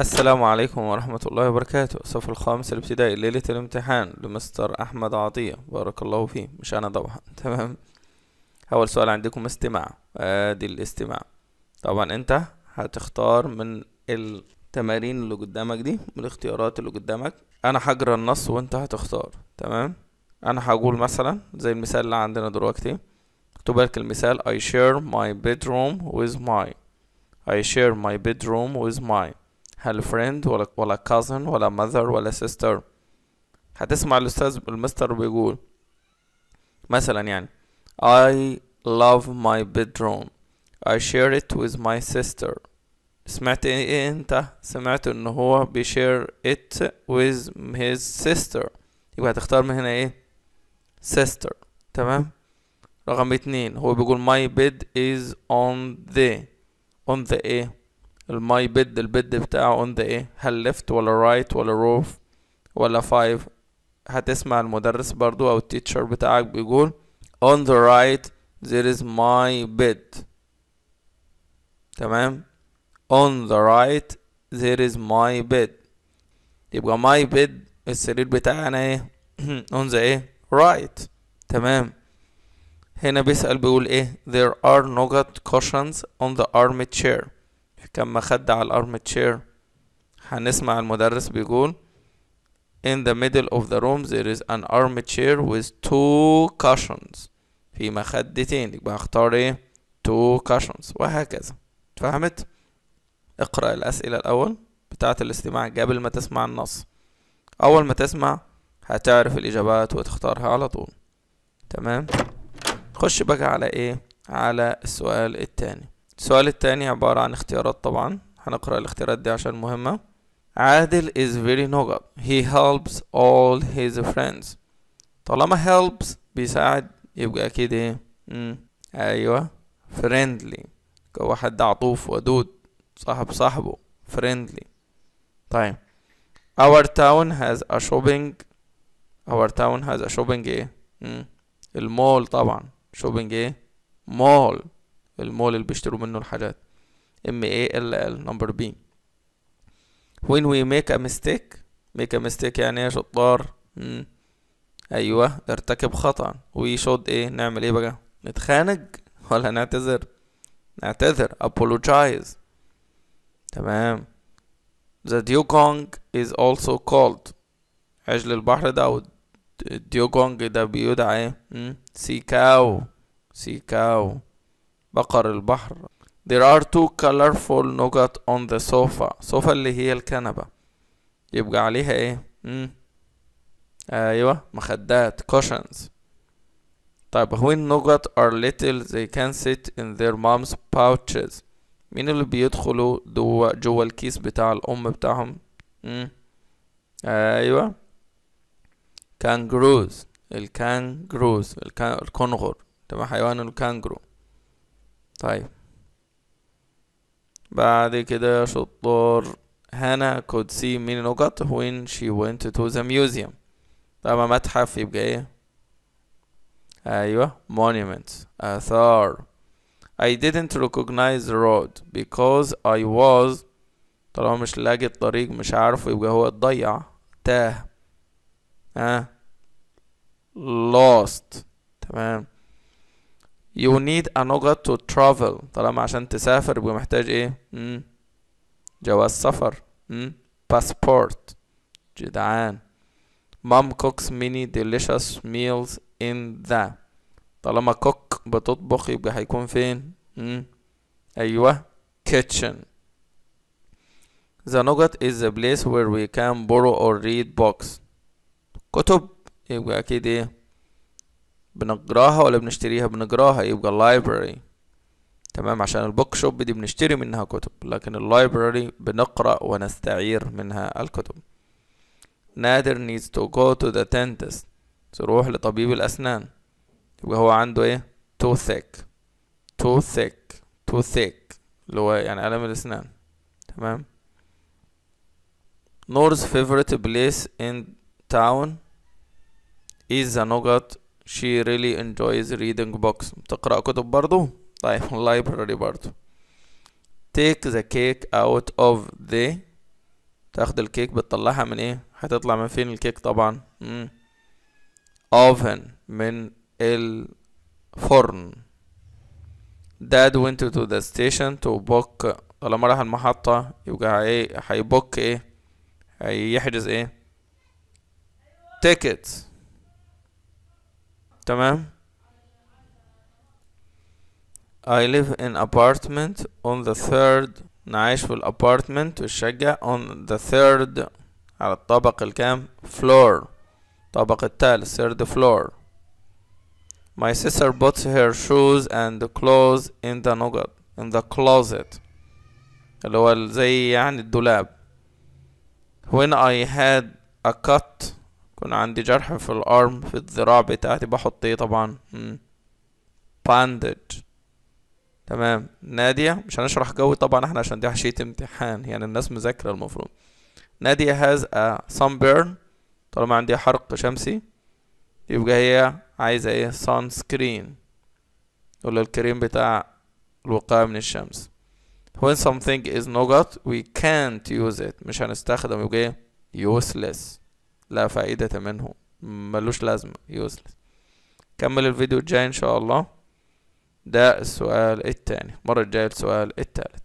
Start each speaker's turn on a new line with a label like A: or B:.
A: السلام عليكم ورحمة الله وبركاته الصف الخامس الابتدائي ليلة الامتحان لمستر أحمد عطية بارك الله فيه مش أنا طبعا تمام أول سؤال عندكم استماع أدي آه الاستماع طبعا أنت هتختار من التمارين اللي قدامك دي من الاختيارات اللي قدامك أنا هجرى النص وأنت هتختار تمام أنا هقول مثلا زي المثال اللي عندنا دلوقتي اكتب لك المثال I share my bedroom with my I share my bedroom with my هل فريند ولا ولا كازن ولا ماذر ولا سيستر هتسمع الاستاذ المستر بيقول مثلا يعني I love my bedroom I share it with my sister سمعت ايه, إيه انت سمعت ان هو بيشير it with his sister يبقى هتختار من هنا ايه sister تمام رقم اتنين هو بيقول my bed is on the on the ايه الماي بيد البيد بتاعه اون ذا ايه هل ليفت ولا رايت ولا روف ولا فايف هتسمع المدرس برضو او التيتشر بتاعك بيقول on the right there is my bed تمام on the right there is my bed يبقى my bed السرير بتاعي انا ايه on the ايه right تمام هنا بيسأل بيقول ايه there are nougat cushions on the armchair كان مخدة على الارم تشير هنسمع المدرس بيقول In the middle of the room there is an armchair with two cushions في مخدتين يبقى هختار ايه two cushions وهكذا اتفهمت اقرأ الأسئلة الأول بتاعة الاستماع قبل ما تسمع النص أول ما تسمع هتعرف الإجابات وتختارها على طول تمام خش بقى على ايه على السؤال التاني السؤال التاني عبارة عن اختيارات طبعا هنقرأ الاختيارات دي عشان مهمة عادل is very noble he helps all his friends طالما helps بيساعد يبقى أكيد إيه مم. أيوة friendly كواحد عطوف ودود صاحب صاحبه friendly طيب our town has a shopping our town has a shopping إيه مم. المول طبعا shopping إيه مول المول اللي بيشتروا منه الحاجات M A L L number B when we make a mistake make a mistake يعني ايه شطار مم. ايوه ارتكب خطأ we should ايه نعمل ايه بقى نتخانق ولا نعتذر نعتذر apologize تمام The dugong is also called عجل البحر ده أو الديوغونج ده بيدعى إيه؟ سي كاو بقر البحر There are two colorful nougat on the sofa صوفة اللي هي الكنبة يبقى عليها ايه مم. ايوه مخدات cushions طيب when nougat are little they can sit in their mom's pouches مين اللي بيدخلوا دو جوه الكيس بتاع الام بتاعهم مم. ايوه kangaroos الكانجروز الكنغر تبع حيوان الكانجرو طيب بعد كده شطار هانا could see many نقط when she went to the museum طبعا متحف يبقى ايه ايوه monuments آثار I didn't recognize the road because I was طالما مش لاقي الطريق مش عارفه يبقى هو اتضيع تاه ها أه. lost تمام You need a نوجت to travel طالما عشان تسافر يبقى محتاج ايه مم. جواز سفر مم. باسبورت جدعان مام cooks many delicious meals in the طالما كوك بتطبخ يبقى هيكون فين مم. ايوه kitchen The nugget is the place where we can borrow or read books كتب يبقى أكيد إيه بنجراها ولا بنشتريها بنجراها يبقى library تمام عشان البوك شوب دي بنشتري منها كتب لكن library بنقرأ ونستعير منها الكتب نادر needs to go to the dentist تروح لطبيب الأسنان يبقى هو عنده ايه toothache toothache toothache اللي هو يعني ألم الأسنان تمام Noor's favorite place in town is the nougat she really enjoys reading books بتقرأ كتب برضو طيب library برضو take the cake out of the تاخد الكيك بتطلعها من ايه هتطلع من فين الكيك طبعا مم. oven من الفرن dad went to the station to book طالما راح المحطة يبقى ايه هيبوك ايه هيحجز ايه tickets تمام I live in apartment on the third نعيش في الابارتمنت في on the third على الطبق الكام floor الطبق الثالث third floor My sister bought her shoes and clothes in the nugget in the closet اللي هو زي يعني الدولاب When I had a cut كان عندي جرح في الارم في الذراع بتاعتي بحط ايه طبعا باندج تمام نادية مش هنشرح جو طبعا احنا عشان دي حشية امتحان يعني الناس مذاكرة المفروض نادية هاز ا sunburn طالما عندي حرق شمسي يبقى هي عايزة ايه سان سكرين ولا الكريم بتاع الوقاية من الشمس when something is not good we can't use it مش هنستخدم يبقى ايه useless لا فائدة منه ملوش لازمة يوزلس كمل الفيديو الجاي ان شاء الله ده السؤال التاني المرة الجاية السؤال التالت